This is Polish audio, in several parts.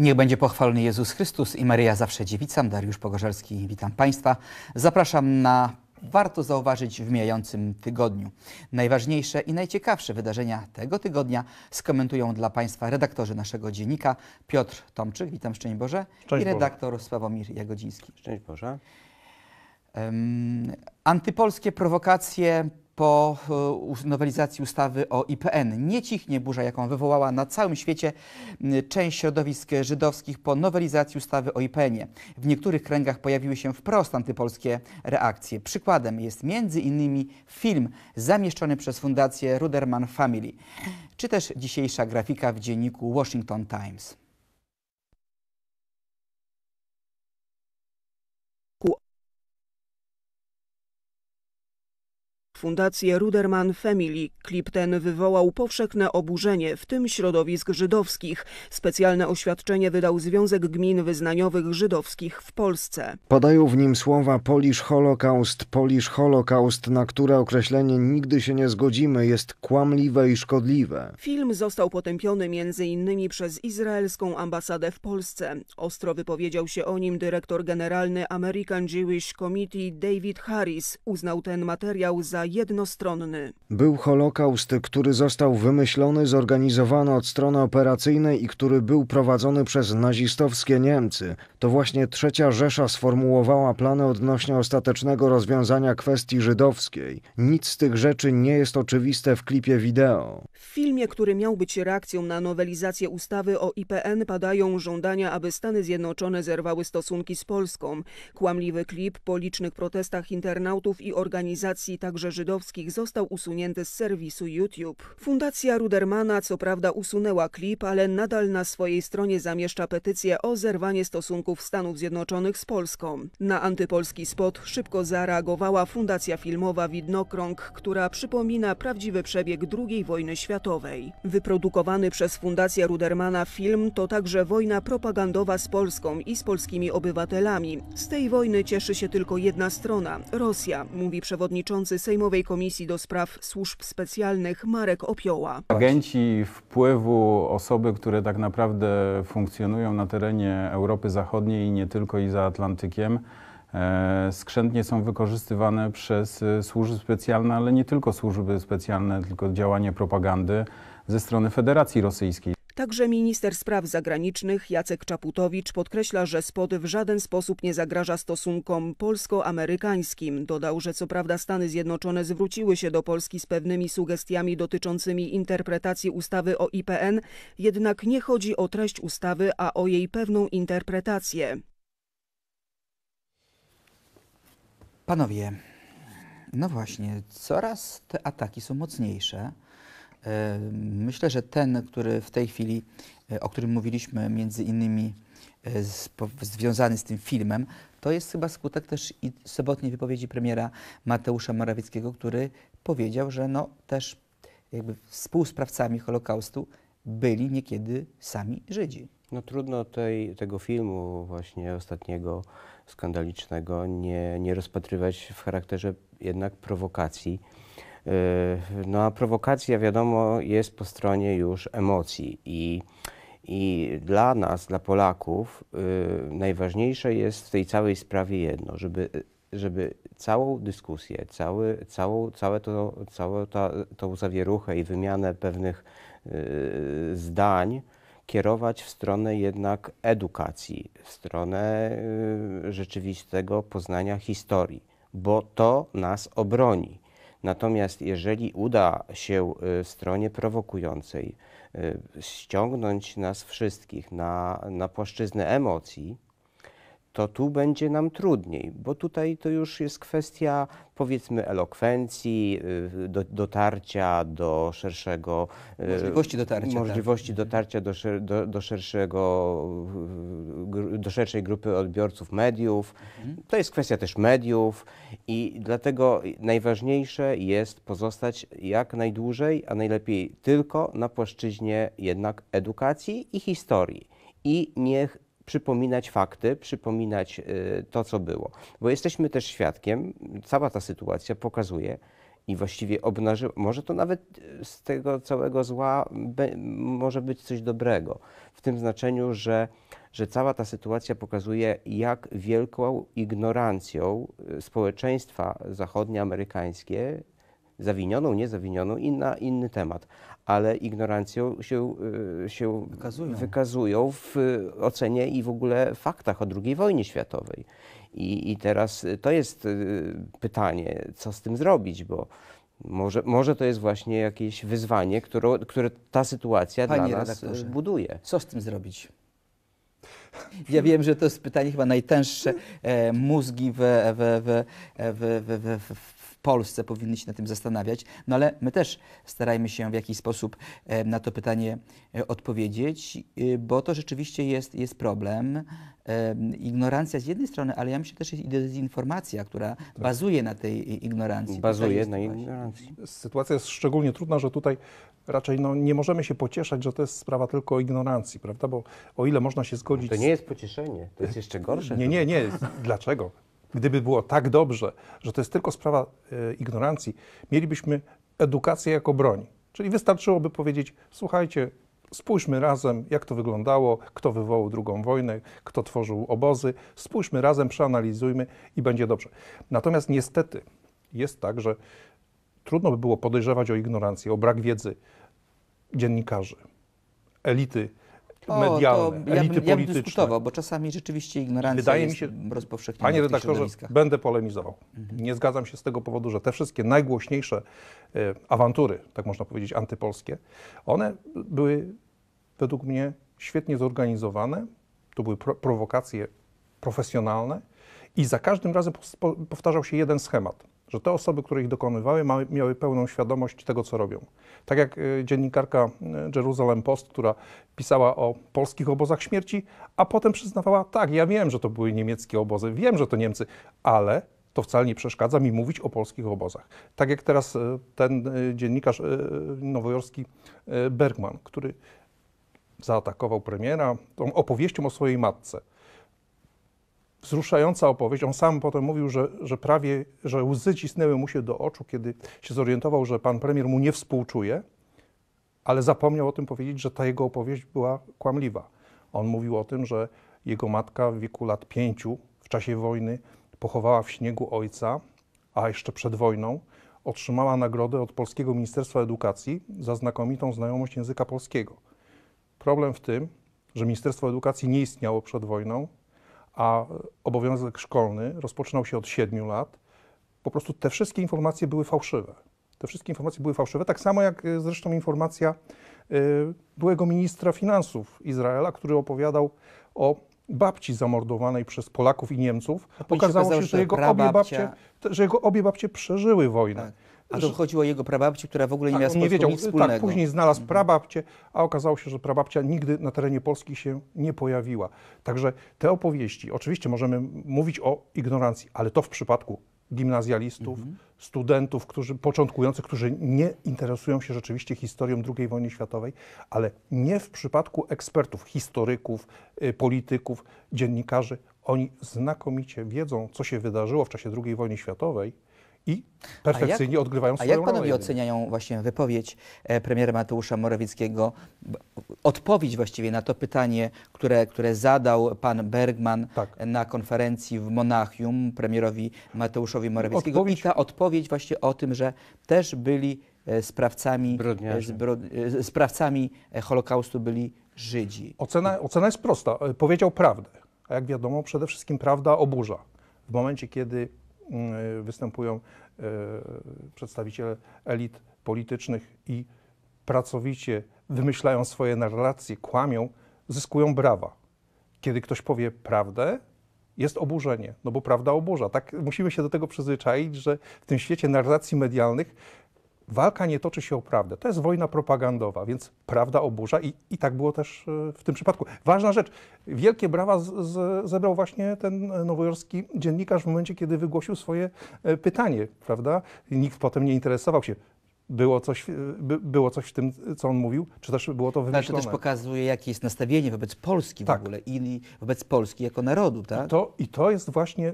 Niech będzie pochwalony Jezus Chrystus i Maryja Zawsze Dziewica. Dariusz Pogorzelski, witam Państwa. Zapraszam na warto zauważyć w mijającym tygodniu. Najważniejsze i najciekawsze wydarzenia tego tygodnia skomentują dla Państwa redaktorzy naszego dziennika Piotr Tomczyk, witam szczęść Boże, szczęść i redaktor Boże. Sławomir Jagodziński. Szczęść Boże. Um, antypolskie prowokacje po e, nowelizacji ustawy o IPN. Nie cichnie burza, jaką wywołała na całym świecie część środowisk żydowskich po nowelizacji ustawy o IPN. ie W niektórych kręgach pojawiły się wprost antypolskie reakcje. Przykładem jest m.in. film zamieszczony przez fundację Ruderman Family, czy też dzisiejsza grafika w dzienniku Washington Times. Fundację Ruderman Family klip ten wywołał powszechne oburzenie, w tym środowisk żydowskich. Specjalne oświadczenie wydał Związek Gmin Wyznaniowych Żydowskich w Polsce. Padają w nim słowa Polisz Holokaust, Polisz Holokaust, na które określenie nigdy się nie zgodzimy, jest kłamliwe i szkodliwe. Film został potępiony m.in. przez izraelską ambasadę w Polsce. Ostro wypowiedział się o nim dyrektor generalny American Jewish Committee David Harris. Uznał ten materiał za jednostronny. Był Holokaust, który został wymyślony, zorganizowany od strony operacyjnej i który był prowadzony przez nazistowskie Niemcy. To właśnie trzecia Rzesza sformułowała plany odnośnie ostatecznego rozwiązania kwestii żydowskiej. Nic z tych rzeczy nie jest oczywiste w klipie wideo. W filmie, który miał być reakcją na nowelizację ustawy o IPN, padają żądania, aby Stany Zjednoczone zerwały stosunki z Polską. Kłamliwy klip po licznych protestach internautów i organizacji także żydowskich został usunięty z serwisu YouTube. Fundacja Rudermana co prawda usunęła klip, ale nadal na swojej stronie zamieszcza petycję o zerwanie stosunków Stanów Zjednoczonych z Polską. Na antypolski spot szybko zareagowała Fundacja Filmowa Widnokrąg, która przypomina prawdziwy przebieg II wojny światowej. Wyprodukowany przez Fundację Rudermana film to także wojna propagandowa z Polską i z polskimi obywatelami. Z tej wojny cieszy się tylko jedna strona – Rosja, mówi przewodniczący Sejmowej Państwowej Komisji do Spraw Służb Specjalnych Marek Opioła. Agenci wpływu, osoby, które tak naprawdę funkcjonują na terenie Europy Zachodniej i nie tylko i za Atlantykiem, e, skrzętnie są wykorzystywane przez e, służby specjalne, ale nie tylko służby specjalne, tylko działanie propagandy ze strony Federacji Rosyjskiej. Także minister spraw zagranicznych Jacek Czaputowicz podkreśla, że spod w żaden sposób nie zagraża stosunkom polsko-amerykańskim. Dodał, że co prawda Stany Zjednoczone zwróciły się do Polski z pewnymi sugestiami dotyczącymi interpretacji ustawy o IPN, jednak nie chodzi o treść ustawy, a o jej pewną interpretację. Panowie, no właśnie, coraz te ataki są mocniejsze. E, myślę, że ten, który w tej chwili, e, o którym mówiliśmy między innymi e, związany z tym filmem, to jest chyba skutek też i sobotniej wypowiedzi premiera Mateusza Morawieckiego, który powiedział, że no też jakby współsprawcami Holokaustu byli niekiedy sami Żydzi. No trudno tej, tego filmu właśnie ostatniego skandalicznego nie, nie rozpatrywać w charakterze jednak prowokacji Y, no a prowokacja, wiadomo, jest po stronie już emocji i, i dla nas, dla Polaków, y, najważniejsze jest w tej całej sprawie jedno, żeby żeby całą dyskusję, cały, całą, całe to, całą ta, tą zawieruchę i wymianę pewnych y, zdań kierować w stronę jednak edukacji, w stronę rzeczywistego poznania historii, bo to nas obroni. Natomiast jeżeli uda się y, stronie prowokującej y, ściągnąć nas wszystkich na, na płaszczyznę emocji, to tu będzie nam trudniej, bo tutaj to już jest kwestia powiedzmy elokwencji, y, do, dotarcia do szerszego. Y, możliwości dotarcia. Tak. Możliwości tak. dotarcia do, do, do, szerszego, do szerszej grupy odbiorców mediów. Mhm. To jest kwestia też mediów i dlatego najważniejsze jest pozostać jak najdłużej, a najlepiej tylko na płaszczyźnie jednak edukacji i historii. I niech przypominać fakty, przypominać y, to, co było. Bo jesteśmy też świadkiem, cała ta sytuacja pokazuje i właściwie obnażyła, może to nawet y, z tego całego zła be, może być coś dobrego, w tym znaczeniu, że, że cała ta sytuacja pokazuje, jak wielką ignorancją y, społeczeństwa zachodnioamerykańskie zawinioną, niezawinioną, inna, inny temat, ale ignorancją się, y, się wykazują. wykazują. w y, ocenie i w ogóle faktach o II wojnie światowej. I, I teraz to jest y, pytanie, co z tym zrobić, bo może, może to jest właśnie jakieś wyzwanie, które, które ta sytuacja Panie dla nas buduje. Co z tym zrobić? Ja wiem, że to jest pytanie chyba najtęższe. E, mózgi w, w, w, w, w, w Polsce powinny się na tym zastanawiać, no ale my też starajmy się w jakiś sposób e, na to pytanie e, odpowiedzieć, e, bo to rzeczywiście jest, jest problem. Ignorancja z jednej strony, ale ja myślę też jest i dezinformacja, która tak. bazuje na tej ignorancji. Bazuje na ignorancji. Sytuacja jest szczególnie trudna, że tutaj raczej no, nie możemy się pocieszać, że to jest sprawa tylko ignorancji, prawda? Bo o ile można się zgodzić. No to nie jest pocieszenie, to jest jeszcze gorsze. Nie, nie, nie. Dlaczego? Gdyby było tak dobrze, że to jest tylko sprawa e, ignorancji, mielibyśmy edukację jako broń. Czyli wystarczyłoby powiedzieć: słuchajcie, spójrzmy razem, jak to wyglądało, kto wywołał drugą wojnę, kto tworzył obozy, spójrzmy razem, przeanalizujmy i będzie dobrze. Natomiast niestety jest tak, że trudno by było podejrzewać o ignorancję, o brak wiedzy dziennikarzy, elity medialne, o, ja elity bym, ja bym dyskutował, bo czasami rzeczywiście ignorancja Wydaje jest mi się, rozpowszechniona Panie redaktorze, będę polemizował. Mhm. Nie zgadzam się z tego powodu, że te wszystkie najgłośniejsze e, awantury, tak można powiedzieć, antypolskie, one były według mnie świetnie zorganizowane, to były pro, prowokacje profesjonalne i za każdym razem powtarzał się jeden schemat że te osoby, które ich dokonywały, miały pełną świadomość tego, co robią. Tak jak e, dziennikarka e, Jerusalem Post, która pisała o polskich obozach śmierci, a potem przyznawała, tak, ja wiem, że to były niemieckie obozy, wiem, że to Niemcy, ale to wcale nie przeszkadza mi mówić o polskich obozach. Tak jak teraz e, ten dziennikarz nowojorski Bergman, który zaatakował premiera tą opowieścią o swojej matce wzruszająca opowieść. On sam potem mówił, że, że prawie, że łzy cisnęły mu się do oczu, kiedy się zorientował, że pan premier mu nie współczuje, ale zapomniał o tym powiedzieć, że ta jego opowieść była kłamliwa. On mówił o tym, że jego matka w wieku lat pięciu, w czasie wojny, pochowała w śniegu ojca, a jeszcze przed wojną otrzymała nagrodę od Polskiego Ministerstwa Edukacji za znakomitą znajomość języka polskiego. Problem w tym, że Ministerstwo Edukacji nie istniało przed wojną, a obowiązek szkolny rozpoczynał się od 7 lat, po prostu te wszystkie informacje były fałszywe. Te wszystkie informacje były fałszywe, tak samo jak e, zresztą informacja e, byłego ministra finansów Izraela, który opowiadał o babci zamordowanej przez Polaków i Niemców. Okazało się, że, jego, obie babcie, że jego obie babcie przeżyły wojnę. Tak. A to chodziło o jego prababcię, która w ogóle nie tak, miała z nie wiedział. nic tak, wspólnego. Tak, później znalazł prababcię, a okazało się, że prababcia nigdy na terenie Polski się nie pojawiła. Także te opowieści, oczywiście możemy mówić o ignorancji, ale to w przypadku gimnazjalistów, mhm. studentów, którzy, początkujących, którzy nie interesują się rzeczywiście historią II wojny światowej, ale nie w przypadku ekspertów, historyków, y, polityków, dziennikarzy. Oni znakomicie wiedzą, co się wydarzyło w czasie II wojny światowej, i perfekcyjnie jak, odgrywają swoją rolę. A jak panowie rolę oceniają właśnie wypowiedź e, premiera Mateusza Morawieckiego, odpowiedź właściwie na to pytanie, które, które zadał pan Bergman tak. na konferencji w Monachium premierowi Mateuszowi Morawieckiego odpowiedź... i ta odpowiedź właśnie o tym, że też byli e, sprawcami, e, sprawcami Holokaustu byli Żydzi. Ocena, ocena jest prosta. Powiedział prawdę, a jak wiadomo przede wszystkim prawda oburza. W momencie, kiedy Y, występują y, przedstawiciele elit politycznych i pracowicie wymyślają swoje narracje, kłamią, zyskują brawa. Kiedy ktoś powie prawdę, jest oburzenie, no bo prawda oburza. Tak musimy się do tego przyzwyczaić, że w tym świecie narracji medialnych Walka nie toczy się o prawdę. To jest wojna propagandowa, więc prawda oburza i, i tak było też e, w tym przypadku. Ważna rzecz. Wielkie brawa z, z, zebrał właśnie ten nowojorski dziennikarz w momencie, kiedy wygłosił swoje e, pytanie, prawda? Nikt potem nie interesował się było coś, e, by, było coś w tym, co on mówił, czy też było to wymyślone. Tak, Ale to też pokazuje, jakie jest nastawienie wobec Polski tak. w ogóle i wobec Polski jako narodu, tak? I to, I to jest właśnie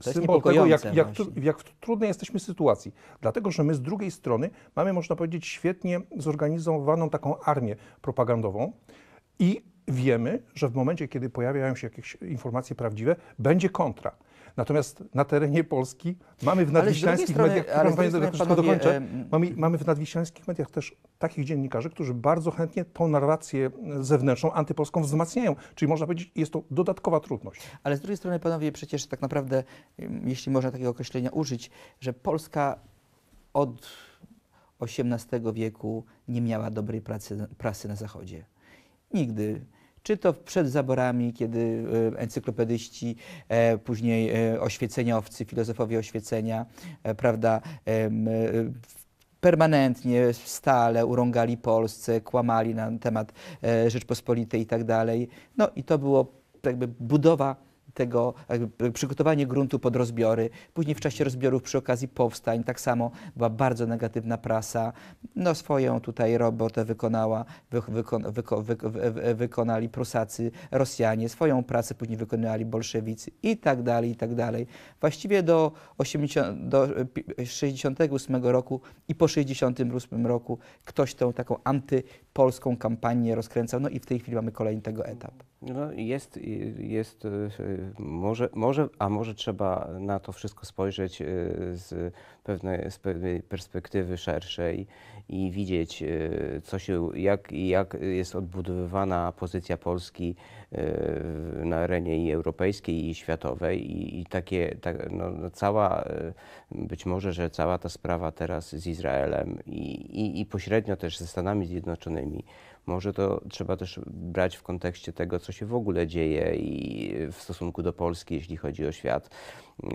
symbol tego, jak, jak, jak, w trudnej jesteśmy sytuacji. Dlatego, że my z drugiej strony mamy, można powiedzieć, świetnie zorganizowaną taką armię propagandową i wiemy, że w momencie, kiedy pojawiają się jakieś informacje prawdziwe, będzie kontra. Natomiast na terenie Polski mamy w nadwiślańskich mediach, panie, panowie, dokończę, e... mamy w nadwiślańskich mediach też takich dziennikarzy, którzy bardzo chętnie tą narrację zewnętrzną, antypolską wzmacniają. Czyli można powiedzieć, jest to dodatkowa trudność. Ale z drugiej strony, panowie, przecież tak naprawdę, jeśli można takiego określenia użyć, że Polska od XVIII wieku nie miała dobrej pracy, prasy na Zachodzie. Nigdy czy to przed zaborami, kiedy e, encyklopedyści, e, później e, oświeceniowcy, filozofowie oświecenia, prawda, permanentnie, stale urągali Polsce, kłamali na temat Rzeczpospolitej i tak dalej. No i to było jakby budowa tego przygotowanie gruntu pod rozbiory. Później w czasie rozbiorów przy okazji powstań tak samo była bardzo negatywna prasa. No swoją tutaj robotę wykonała, wyko, wyko, wyko, wykonali Prusacy, Rosjanie, swoją pracę później wykonali bolszewicy i tak dalej, i tak dalej. Właściwie do, 80, do 68 roku i po 68 roku ktoś tą taką anty polską kampanię rozkręcał. No i w tej chwili mamy kolejny tego etap. No, jest, y, jest y, może, może, a może trzeba na to wszystko spojrzeć y, z z pewnej perspektywy szerszej i widzieć, e, co się, jak, jak jest odbudowywana pozycja Polski e, na arenie i europejskiej, i światowej. I, i takie, tak, no, cała, e, być może, że cała ta sprawa teraz z Izraelem i, i, i pośrednio też ze Stanami Zjednoczonymi, może to trzeba też brać w kontekście tego, co się w ogóle dzieje i w stosunku do Polski, jeśli chodzi o świat.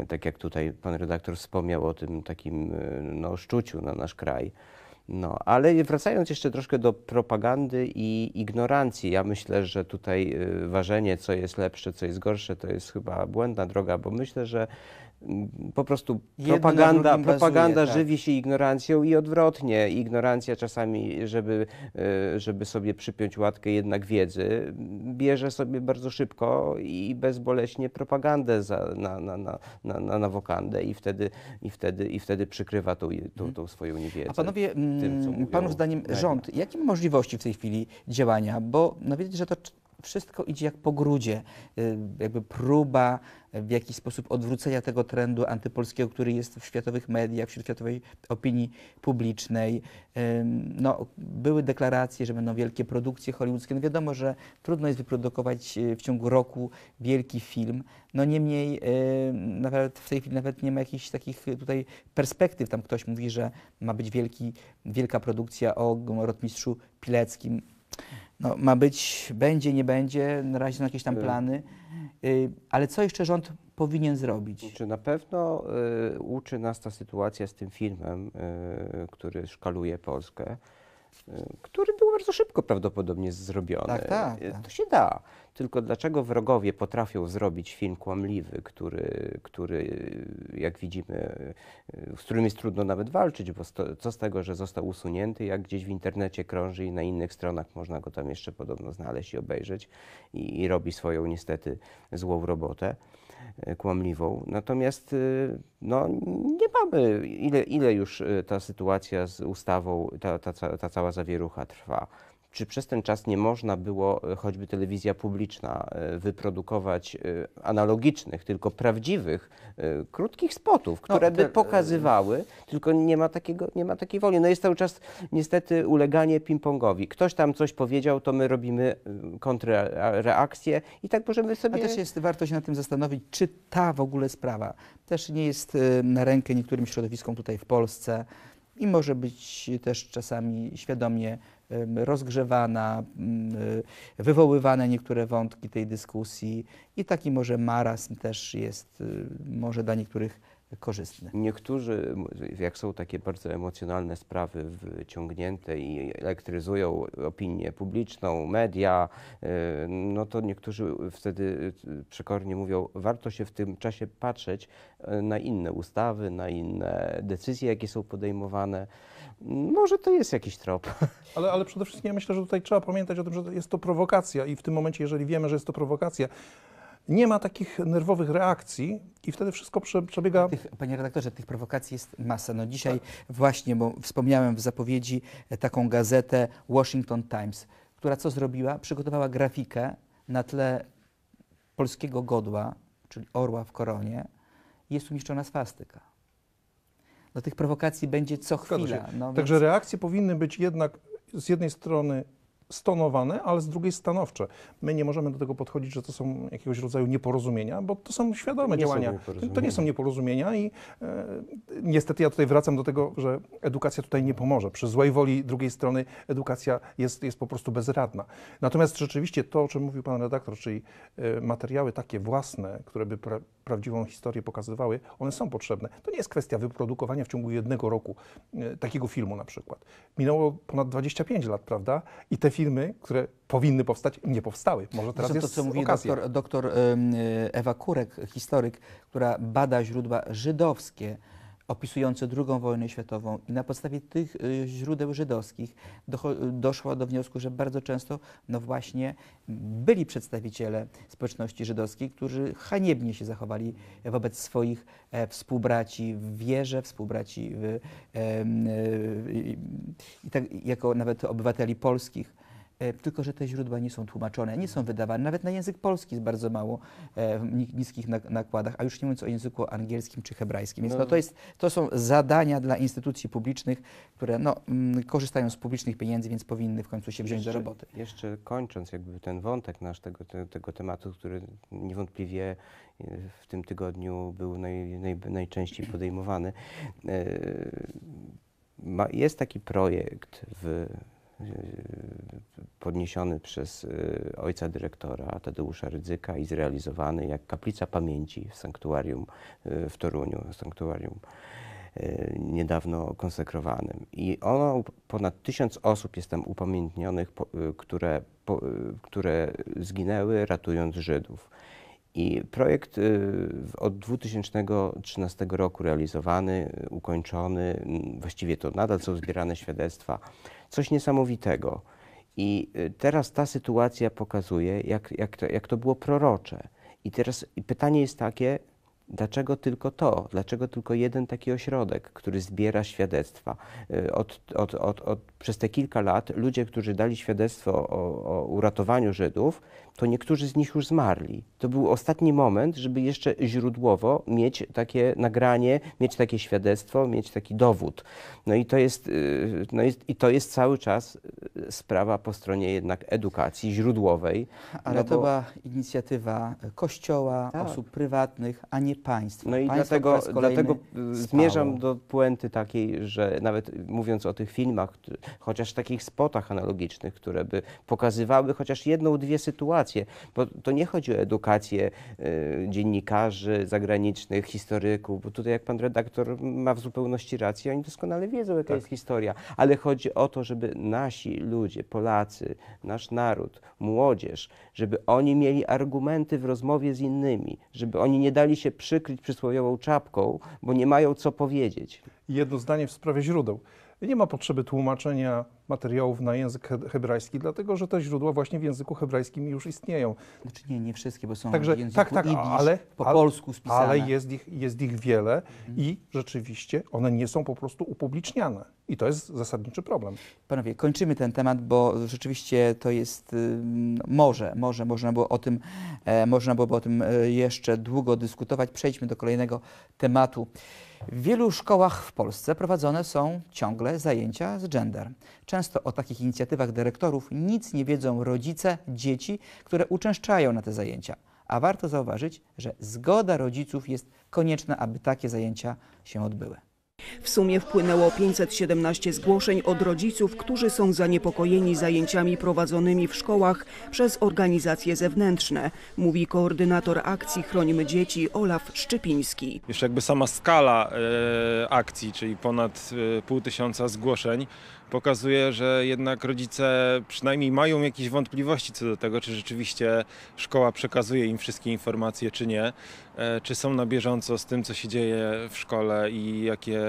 Tak jak tutaj pan redaktor wspomniał o tym takim e, no, szczuciu na nasz kraj. No, ale wracając jeszcze troszkę do propagandy i ignorancji, ja myślę, że tutaj e, ważenie, co jest lepsze, co jest gorsze, to jest chyba błędna droga, bo myślę, że po prostu propaganda, propaganda bazuje, tak. żywi tak. się ignorancją i odwrotnie. Ignorancja czasami, żeby, e, żeby sobie przypiąć łatkę jednak wiedzy, bierze sobie bardzo szybko i bezboleśnie propagandę za, na, na, na, na, na wokandę i wtedy, i wtedy, i wtedy przykrywa tą, tą, tą mhm. swoją niewiedzę. A panowie, tym, mm, panu zdaniem rząd, jakie ma możliwości w tej chwili działania? Bo no wiecie, że to wszystko idzie jak po grudzie. Y, jakby próba w jakiś sposób odwrócenia tego trendu antypolskiego, który jest w światowych mediach, wśród światowej opinii publicznej. Y, no, były deklaracje, że będą wielkie produkcje hollywoodzkie. No wiadomo, że trudno jest wyprodukować y, w ciągu roku wielki film. No niemniej nawet w tej chwili nawet nie ma jakichś takich tutaj perspektyw. Tam ktoś mówi, że ma być wielki, wielka produkcja o rotmistrzu Pileckim no, ma być, będzie, nie będzie, na razie są jakieś tam y. plany, y, ale co jeszcze rząd powinien zrobić? Czy na pewno y, uczy nas ta sytuacja z tym filmem, który szkaluje Polskę, który był bardzo szybko prawdopodobnie zrobiony. Tak, tak, e, tak. To się da. Tylko dlaczego wrogowie potrafią zrobić film kłamliwy, który, który jak widzimy, e, z którym jest trudno nawet walczyć, bo sto, co z tego, że został usunięty, jak gdzieś w internecie krąży i na innych stronach można go tam jeszcze podobno znaleźć i obejrzeć i, i robi swoją niestety złą robotę. E, kłamliwą. Natomiast e, no, nie mamy, ile, ile już e, ta sytuacja z ustawą, ta, ta, ta cała zawierucha trwa. Czy przez ten czas nie można było, e, choćby telewizja publiczna, e, wyprodukować e, analogicznych, tylko prawdziwych, krótkich spotów, no, które no, te... by pokazywały, tylko nie ma, takiego, nie ma takiej woli. No jest cały czas niestety uleganie ping-pongowi. Ktoś tam coś powiedział, to my robimy mm, kontrreakcję i tak możemy sobie... A też jest warto się na tym zastanowić, czy ta w ogóle sprawa też nie jest na rękę niektórym środowiskom tutaj w Polsce i może być też czasami świadomie rozgrzewana, y, wywoływane niektóre wątki tej dyskusji i taki może marazm też jest y, może dla niektórych korzystny. Niektórzy, jak są takie bardzo emocjonalne sprawy wyciągnięte i elektryzują opinię publiczną, media, y, no to niektórzy wtedy przekornie mówią, warto się w tym czasie patrzeć na inne ustawy, na inne decyzje, jakie są podejmowane. Może to jest jakiś trop. Ale, ale przede wszystkim ja myślę, że tutaj trzeba pamiętać o tym, że jest to prowokacja i w tym momencie, jeżeli wiemy, że jest to prowokacja, nie ma takich nerwowych reakcji i wtedy wszystko przebiega. Tych, panie redaktorze, tych prowokacji jest masa. No dzisiaj tak. właśnie, bo wspomniałem w zapowiedzi e, taką gazetę Washington Times, która co zrobiła? Przygotowała grafikę na tle polskiego godła, czyli orła w koronie. Jest umieszczona swastyka do tych prowokacji będzie co chwila. No, Także więc... reakcje powinny być jednak z jednej strony stonowane, ale z drugiej stanowcze. My nie możemy do tego podchodzić, że to są jakiegoś rodzaju nieporozumienia, bo to są świadome nie działania. Są to nie są nieporozumienia i e, niestety ja tutaj wracam do tego, że edukacja tutaj nie pomoże. Przy złej woli drugiej strony edukacja jest, jest po prostu bezradna. Natomiast rzeczywiście to, o czym mówił pan redaktor, czyli e, materiały takie własne, które by pra prawdziwą historię pokazywały, one są potrzebne. To nie jest kwestia wyprodukowania w ciągu jednego roku e, takiego filmu na przykład. Minęło ponad 25 lat, prawda? I te firmy, które powinny powstać, nie powstały. Może teraz jest to, co mówi okazja. doktor, doktor Ewa Kurek, historyk, która bada źródła żydowskie opisujące II wojnę światową i na podstawie tych y, źródeł żydowskich doszła do wniosku, że bardzo często no właśnie byli przedstawiciele społeczności żydowskiej, którzy haniebnie się zachowali wobec swoich e, współbraci w wierze, współbraci w, e, e, i tak, jako nawet obywateli polskich. E, tylko że te źródła nie są tłumaczone, nie są wydawane, nawet na język polski jest bardzo mało e, w niskich nakładach, a już nie mówiąc o języku angielskim czy hebrajskim. Więc no, no to, jest, to są zadania dla instytucji publicznych, które no, mm, korzystają z publicznych pieniędzy, więc powinny w końcu się wziąć jeszcze, do roboty. Jeszcze kończąc jakby ten wątek nasz tego, tego tematu, który niewątpliwie e, w tym tygodniu był naj, naj, najczęściej podejmowany. jest taki projekt w podniesiony przez y, ojca dyrektora Tadeusza Rydzyka i zrealizowany jak kaplica pamięci w sanktuarium y, w Toruniu, sanktuarium y, niedawno konsekrowanym. I ono, ponad tysiąc osób jest tam upamiętnionych, które, które zginęły ratując Żydów. I projekt od 2013 roku realizowany, ukończony, właściwie to nadal są zbierane świadectwa. Coś niesamowitego. I y, teraz ta sytuacja pokazuje, jak, jak, to, jak to było prorocze. I teraz pytanie jest takie, Dlaczego tylko to? Dlaczego tylko jeden taki ośrodek, który zbiera świadectwa? Y, od, od, od, od przez te kilka lat ludzie, którzy dali świadectwo o, o, uratowaniu Żydów, to niektórzy z nich już zmarli. To był ostatni moment, żeby jeszcze źródłowo mieć takie nagranie, mieć takie świadectwo, mieć taki dowód. No i to jest, y, no jest, i to jest cały czas y, sprawa po stronie jednak edukacji źródłowej. Ale no to bo... była inicjatywa Kościoła, tak. osób prywatnych, a nie państwa. No i dlatego, dlatego y, zmierzam do puenty takiej, że nawet mówiąc o tych filmach, chociaż takich spotach analogicznych, które by pokazywały chociaż jedną, dwie sytuacje, bo to nie chodzi o edukację y, dziennikarzy zagranicznych, historyków, bo tutaj jak pan redaktor ma w zupełności rację, oni doskonale wiedzą, jaka tak. jest historia, ale chodzi o to, żeby nasi ludzie, Polacy, nasz naród, młodzież, żeby oni mieli argumenty w rozmowie z innymi, żeby oni nie dali się przykryć przysłowiową czapką, bo nie mają co powiedzieć. Jedno zdanie w sprawie źródeł nie ma potrzeby tłumaczenia materiałów na język hebrajski, dlatego że te źródła właśnie w języku hebrajskim już istnieją. Znaczy nie, nie wszystkie, bo są Także, w języku tak, tak, ale, po ale, polsku spisane. Ale jest ich, jest ich wiele mhm. i rzeczywiście one nie są po prostu upubliczniane. I to jest zasadniczy problem. Panowie, kończymy ten temat, bo rzeczywiście to jest może, może można było o tym, e, można byłoby o tym e, jeszcze długo dyskutować. Przejdźmy do kolejnego tematu. W wielu szkołach w Polsce prowadzone są ciągle zajęcia z gender. Często Często o takich inicjatywach dyrektorów nic nie wiedzą rodzice, dzieci, które uczęszczają na te zajęcia. A warto zauważyć, że zgoda rodziców jest konieczna, aby takie zajęcia się odbyły. W sumie wpłynęło 517 zgłoszeń od rodziców, którzy są zaniepokojeni zajęciami prowadzonymi w szkołach przez organizacje zewnętrzne, mówi koordynator akcji Chronimy Dzieci Olaf Szczypiński. Już jakby sama skala e, akcji, czyli ponad e, pół tysiąca zgłoszeń, pokazuje, że jednak rodzice przynajmniej mają jakieś wątpliwości co do tego, czy rzeczywiście szkoła przekazuje im wszystkie informacje, czy nie, e, czy są na bieżąco z tym, co się dzieje w szkole i jakie,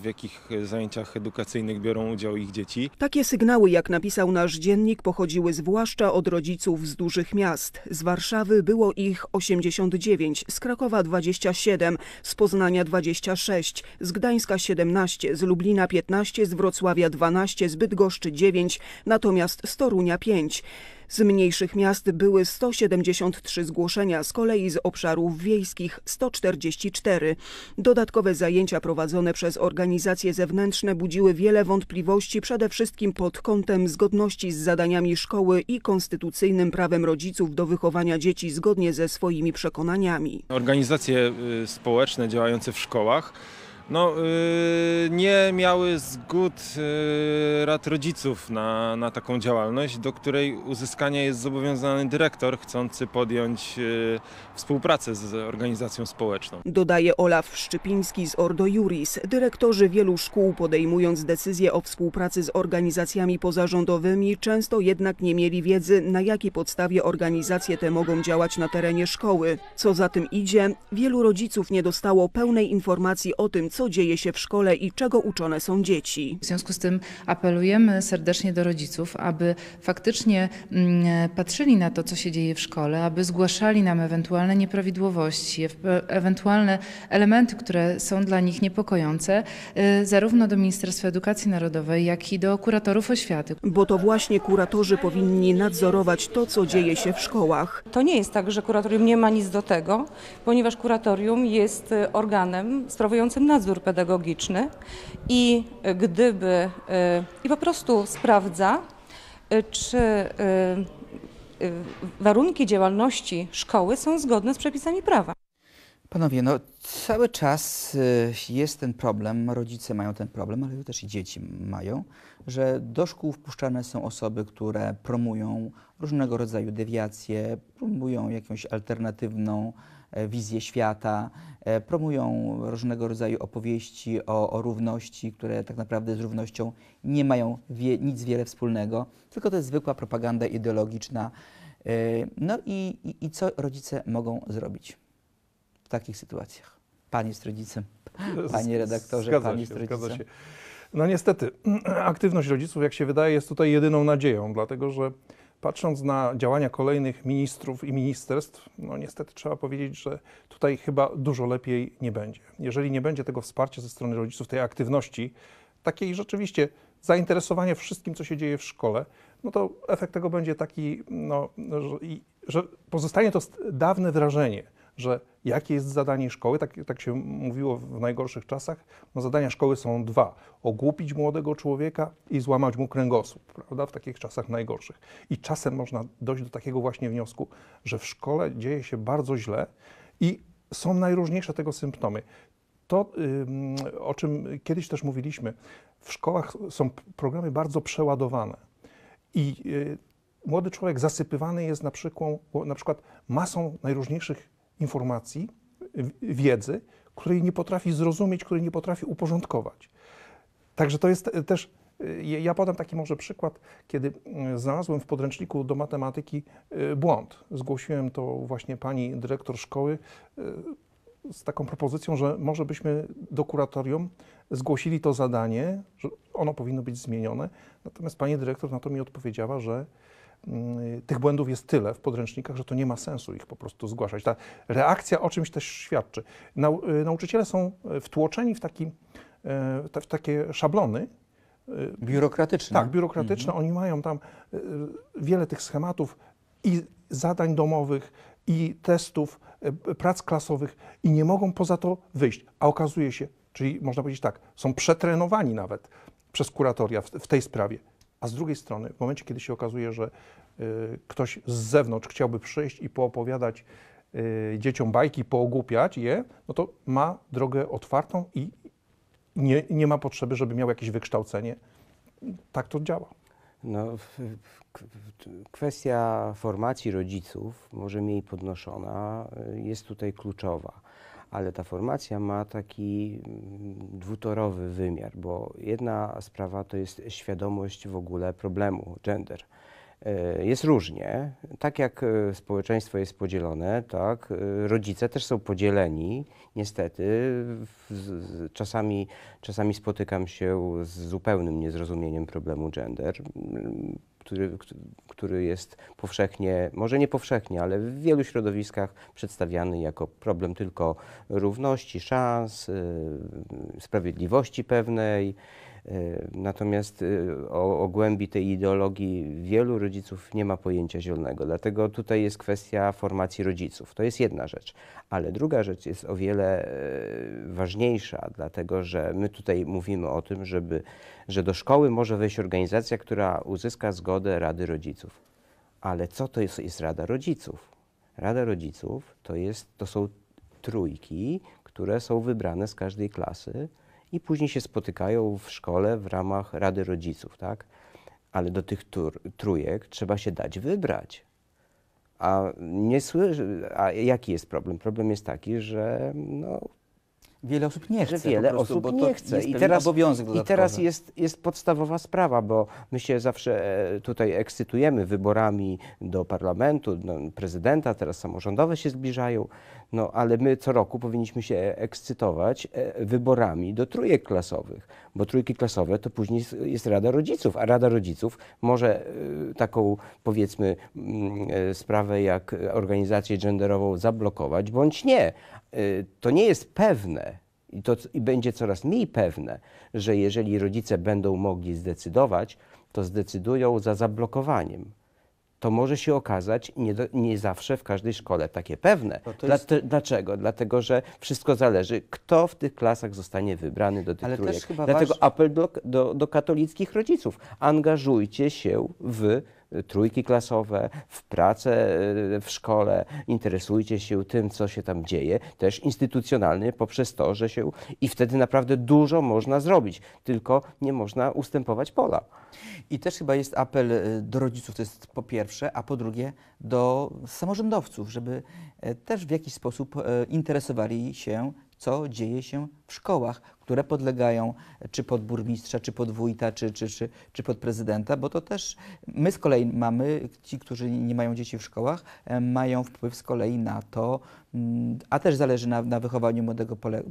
w jakich zajęciach edukacyjnych biorą udział ich dzieci. Takie sygnały, jak napisał nasz dziennik, pochodziły zwłaszcza od rodziców z dużych miast. Z Warszawy było ich 89, z Krakowa 27, z Poznania 26, z Gdańska 17, z Lublina 15, z Wrocławia 12, 12, z Bydgoszczy 9, natomiast z Torunia 5. Z mniejszych miast były 173 zgłoszenia, z kolei z obszarów wiejskich 144. Dodatkowe zajęcia prowadzone przez organizacje zewnętrzne budziły wiele wątpliwości, przede wszystkim pod kątem zgodności z zadaniami szkoły i konstytucyjnym prawem rodziców do wychowania dzieci zgodnie ze swoimi przekonaniami. Organizacje y, społeczne działające w szkołach no, yy, nie miały zgód yy, rad rodziców na, na taką działalność, do której uzyskania jest zobowiązany dyrektor chcący podjąć yy, współpracę z organizacją społeczną. Dodaje Olaf Szczypiński z Ordo Juris. Dyrektorzy wielu szkół podejmując decyzje o współpracy z organizacjami pozarządowymi często jednak nie mieli wiedzy, na jakiej podstawie organizacje te mogą działać na terenie szkoły. Co za tym idzie, wielu rodziców nie dostało pełnej informacji o tym, co co dzieje się w szkole i czego uczone są dzieci. W związku z tym apelujemy serdecznie do rodziców, aby faktycznie mm, patrzyli na to, co się dzieje w szkole, aby zgłaszali nam ewentualne nieprawidłowości, ewentualne elementy, które są dla nich niepokojące, y, zarówno do Ministerstwa Edukacji Narodowej, jak i do kuratorów oświaty. Bo to właśnie kuratorzy powinni nadzorować to, co dzieje się w szkołach. To nie jest tak, że kuratorium nie ma nic do tego, ponieważ kuratorium jest y, organem sprawującym nadzór wzór pedagogiczny i e, gdyby e, i po prostu sprawdza, e, czy warunki działalności szkoły są zgodne z przepisami prawa. Panowie, no cały czas jest ten problem, rodzice mają ten problem, ale też i dzieci mają, że do szkół wpuszczane są osoby, które promują różnego rodzaju dewiacje, promują jakąś alternatywną E, wizję świata, e, promują różnego rodzaju opowieści o, o, równości, które tak naprawdę z równością nie mają wie, nic wiele wspólnego, tylko to jest zwykła propaganda ideologiczna. E, no i, i, i co rodzice mogą zrobić w takich sytuacjach? Panie jest rodzicem, panie redaktorze, zgadza pan jest rodzicem. No niestety, aktywność rodziców, jak się wydaje, jest tutaj jedyną nadzieją, dlatego że Patrząc na działania kolejnych ministrów i ministerstw, no niestety trzeba powiedzieć, że tutaj chyba dużo lepiej nie będzie. Jeżeli nie będzie tego wsparcia ze strony rodziców, tej aktywności, takiej rzeczywiście zainteresowania wszystkim, co się dzieje w szkole, no to efekt tego będzie taki, no, że, że pozostanie to dawne wrażenie – że jakie jest zadanie szkoły, tak, tak się mówiło w najgorszych czasach, no zadania szkoły są dwa. Ogłupić młodego człowieka i złamać mu kręgosłup, prawda, w takich czasach najgorszych. I czasem można dojść do takiego właśnie wniosku, że w szkole dzieje się bardzo źle i są najróżniejsze tego symptomy. To, o czym kiedyś też mówiliśmy, w szkołach są programy bardzo przeładowane i y, młody człowiek zasypywany jest na przykład, na przykład masą najróżniejszych informacji, wiedzy, której nie potrafi zrozumieć, której nie potrafi uporządkować. Także to jest też. Y, ja podam taki może przykład, kiedy y, znalazłem w podręczniku do matematyki y, błąd. Zgłosiłem to właśnie pani dyrektor szkoły z taką propozycją, że może byśmy do kuratorium zgłosili to zadanie, że ono powinno być zmienione. Natomiast pani dyrektor na to mi odpowiedziała, że Y, tych błędów jest tyle w podręcznikach, że to nie ma sensu ich po prostu zgłaszać. Ta reakcja o czymś też świadczy. Nau y, nauczyciele są y, wtłoczeni w, taki, w takie szablony. Biurokratyczne. Tak, biurokratyczne. Mhm. Oni mają tam wiele tych schematów i zadań domowych, i testów, prac klasowych i nie mogą poza to wyjść. A okazuje się, czyli można powiedzieć tak, są przetrenowani nawet przez kuratoria w, w tej sprawie a z drugiej strony, w momencie, kiedy się okazuje, że y, ktoś z zewnątrz chciałby przyjść i poopowiadać y, dzieciom bajki, poogłupiać je, no to ma drogę otwartą i nie, nie ma potrzeby, żeby miał jakieś wykształcenie. Tak to działa. No, kwestia formacji rodziców, może mniej podnoszona, y, jest tutaj kluczowa ale ta formacja ma taki mm, dwutorowy wymiar, bo jedna sprawa to jest świadomość w ogóle problemu gender E, jest różnie. Tak jak e, społeczeństwo jest podzielone, tak, e, rodzice też są podzieleni. Niestety, czasami, czasami spotykam się z zupełnym niezrozumieniem problemu gender, który, który jest powszechnie, może nie powszechnie, ale w wielu środowiskach przedstawiany jako problem tylko równości, szans, sprawiedliwości pewnej. E, natomiast e, o, o, głębi tej ideologii wielu rodziców nie ma pojęcia zielonego, dlatego tutaj jest kwestia formacji rodziców. To jest jedna rzecz, ale druga rzecz jest o wiele e, ważniejsza, dlatego że my tutaj mówimy o tym, żeby, że do szkoły może wejść organizacja, która uzyska zgodę Rady Rodziców. Ale co to jest, jest Rada Rodziców? Rada Rodziców to, jest, to są trójki, które są wybrane z każdej klasy i później się spotykają w szkole w ramach Rady Rodziców, tak? Ale do tych tur, trójek trzeba się dać wybrać. A, nie słyszy, a jaki jest problem? Problem jest taki, że no, Wiele osób nie chce. wiele prostu, osób nie chce. I teraz, I teraz jest, jest podstawowa sprawa, bo my się zawsze e, tutaj ekscytujemy wyborami do parlamentu, do prezydenta, teraz samorządowe się zbliżają. No ale my co roku powinniśmy się ekscytować e, wyborami do trójek klasowych, bo trójki klasowe to później jest Rada Rodziców, a Rada Rodziców może e, taką powiedzmy mm, e, sprawę jak organizację genderową zablokować bądź nie. To nie jest pewne, i, to, I będzie coraz mniej pewne, że jeżeli rodzice będą mogli zdecydować, to zdecydują za zablokowaniem to może się okazać nie, do, nie zawsze w każdej szkole takie pewne. No jest... dlaczego? Dlatego, że wszystko zależy, kto w tych klasach zostanie wybrany do tych Ale trójek. Dlatego waż... apel do, do, do katolickich rodziców. Angażujcie się w trójki klasowe, w pracę e, w szkole, interesujcie się tym, co się tam dzieje, też instytucjonalnie poprzez to, że się i wtedy naprawdę dużo można zrobić, tylko nie można ustępować pola. I też chyba jest apel e, do rodziców, to jest po pierwsze, a po drugie do samorządowców, żeby e, też w jakiś sposób interesowali się co dzieje się w szkołach, które podlegają e, czy pod burmistrza, czy pod wójta, czy, czy, czy, czy pod prezydenta, bo to też my z kolei mamy, ci, którzy nie mają dzieci w szkołach, e, mają wpływ z kolei na to, mm, a też zależy na, na wychowaniu młodego pole,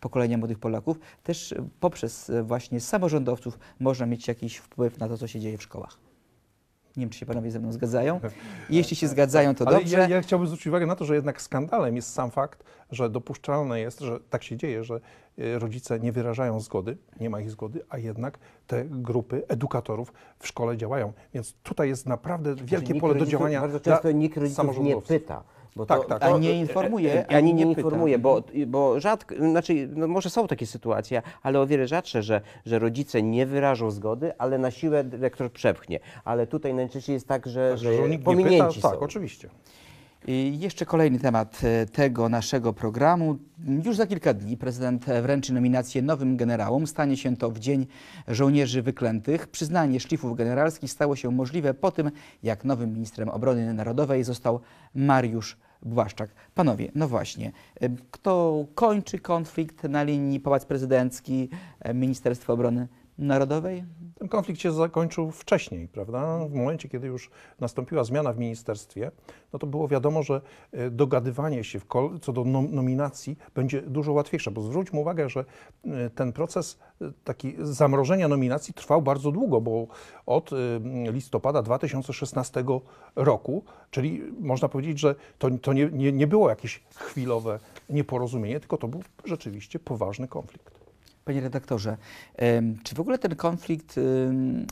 pokolenia młodych Polaków, też poprzez e, właśnie samorządowców można mieć jakiś wpływ na to, co się dzieje w szkołach. Nie wiem, czy się panowie ze mną zgadzają. E, Jeśli się e, zgadzają, to Ale dobrze. Ja, ja chciałbym zwrócić uwagę na to, że jednak skandalem jest sam fakt, że dopuszczalne jest, że tak się dzieje, że e, rodzice nie wyrażają zgody, nie ma ich zgody, a jednak te grupy edukatorów w szkole działają. Więc tutaj jest naprawdę znaczy, wielkie pole do działania. Bardzo często dla nikt rodziców nie pyta. Bo tak, to, tak. No, nie e, e, informuje, e, ani, ani nie, nie informuje, bo, bo rzadko, znaczy, no może są takie sytuacje, ale o wiele rzadsze, że, że rodzice nie wyrażą zgody, ale na siłę dyrektor przepchnie. Ale tutaj najczęściej jest tak, że, tak, że, że pominięci pyta, są. Tak, oczywiście. I jeszcze kolejny temat e, tego naszego programu. Już za kilka dni prezydent wręczy nominację nowym generałom. Stanie się to w Dzień Żołnierzy Wyklętych. Przyznanie szlifów generalskich stało się możliwe po tym, jak nowym ministrem obrony narodowej został Mariusz Błaszczak. Panowie, no właśnie, e, kto kończy konflikt na linii Pałac Prezydencki, e, Ministerstwo Obrony Narodowej? Ten konflikt się zakończył wcześniej, prawda? W momencie, kiedy już nastąpiła zmiana w ministerstwie, no to było wiadomo, że e, dogadywanie się co do nominacji będzie dużo łatwiejsze, bo zwróćmy uwagę, że e, ten proces e, taki zamrożenia nominacji trwał bardzo długo, bo od listopada 2016 roku, czyli można powiedzieć, że to, to nie, nie, nie było jakieś chwilowe nieporozumienie, tylko to był rzeczywiście poważny konflikt. Panie redaktorze, czy w ogóle ten konflikt,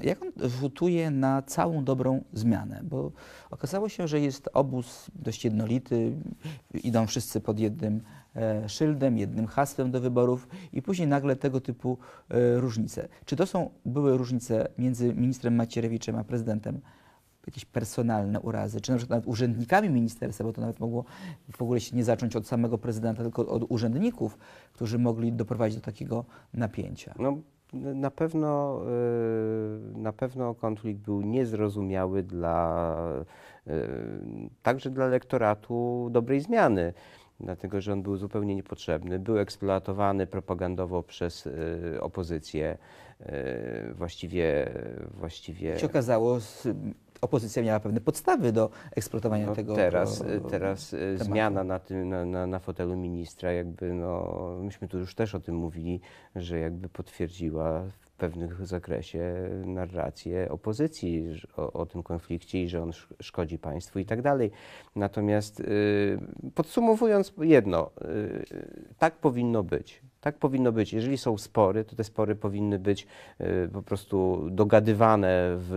jak on rzutuje na całą dobrą zmianę? Bo okazało się, że jest obóz dość jednolity, idą wszyscy pod jednym e, szyldem, jednym hasłem do wyborów i później nagle tego typu e, różnice. Czy to są były różnice między ministrem Macierewiczem a prezydentem jakieś personalne urazy, czy na przykład nawet urzędnikami ministerstwa, bo to nawet mogło w ogóle się nie zacząć od samego prezydenta, tylko od urzędników, którzy mogli doprowadzić do takiego napięcia. No. Na pewno, y, na pewno konflikt był niezrozumiały dla, y, także dla elektoratu dobrej zmiany dlatego że on był zupełnie niepotrzebny, był eksploatowany propagandowo przez y, opozycję. właściwie, właściwie... się okazało, opozycja miała pewne podstawy do eksploatowania no, tego. Teraz, e, e, teraz e, zmiana na, tym, na, na, na, fotelu ministra, jakby no, myśmy tu już też o tym mówili, że jakby potwierdziła w pewnym zakresie narrację opozycji o, o tym konflikcie i że on szkodzi państwu i tak dalej. Natomiast y, podsumowując jedno, y, tak powinno być. Tak powinno być. Jeżeli są spory, to te spory powinny być y, po prostu dogadywane w,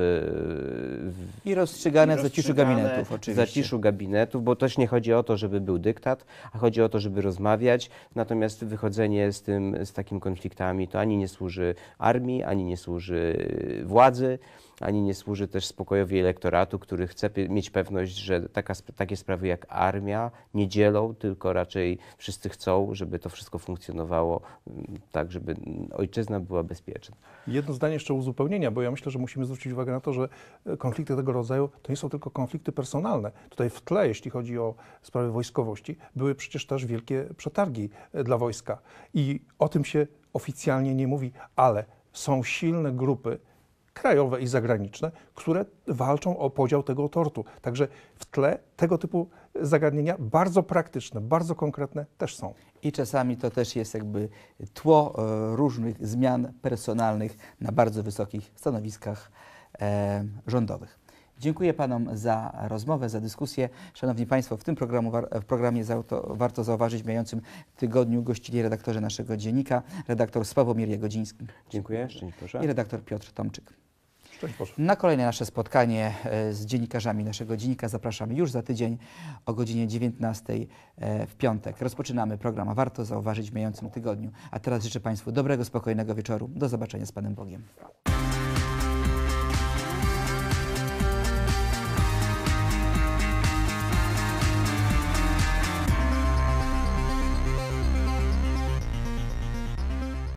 w I rozstrzygane, w zaciszu gabinetów. Oczywiście. W zaciszu gabinetów, bo też nie chodzi o to, żeby był dyktat, a chodzi o to, żeby rozmawiać. Natomiast wychodzenie z, tym, z takimi konfliktami to ani nie służy armii, ani nie służy e, władzy ani nie służy też spokojowi elektoratu, który chce mieć pewność, że taka, takie sprawy jak armia nie dzielą, tylko raczej wszyscy chcą, żeby to wszystko funkcjonowało mm, tak, żeby ojczyzna była bezpieczna. Jedno zdanie jeszcze uzupełnienia, bo ja myślę, że musimy zwrócić uwagę na to, że e, konflikty tego rodzaju to nie są tylko konflikty personalne. Tutaj w tle, jeśli chodzi o sprawy wojskowości, były przecież też wielkie przetargi e, dla wojska i o tym się oficjalnie nie mówi, ale są silne grupy, krajowe i zagraniczne, które walczą o podział tego tortu. Także w tle tego typu zagadnienia bardzo praktyczne, bardzo konkretne też są. I czasami to też jest jakby tło e, różnych zmian personalnych na bardzo wysokich stanowiskach e, rządowych. Dziękuję Panom za rozmowę, za dyskusję. Szanowni Państwo, w tym programu, w programie warto zauważyć, w mijającym tygodniu gościli redaktorzy naszego dziennika, redaktor Sławomir Jagodziński. Dziękuję, szczęść proszę. I redaktor Piotr Tomczyk. Szczęść proszę. Na kolejne nasze spotkanie e, z dziennikarzami naszego dziennika zapraszam już za tydzień o godzinie 19 e, w piątek. Rozpoczynamy program Warto zauważyć w mijającym tygodniu. A teraz życzę Państwu dobrego, spokojnego wieczoru. Do zobaczenia z Panem Bogiem.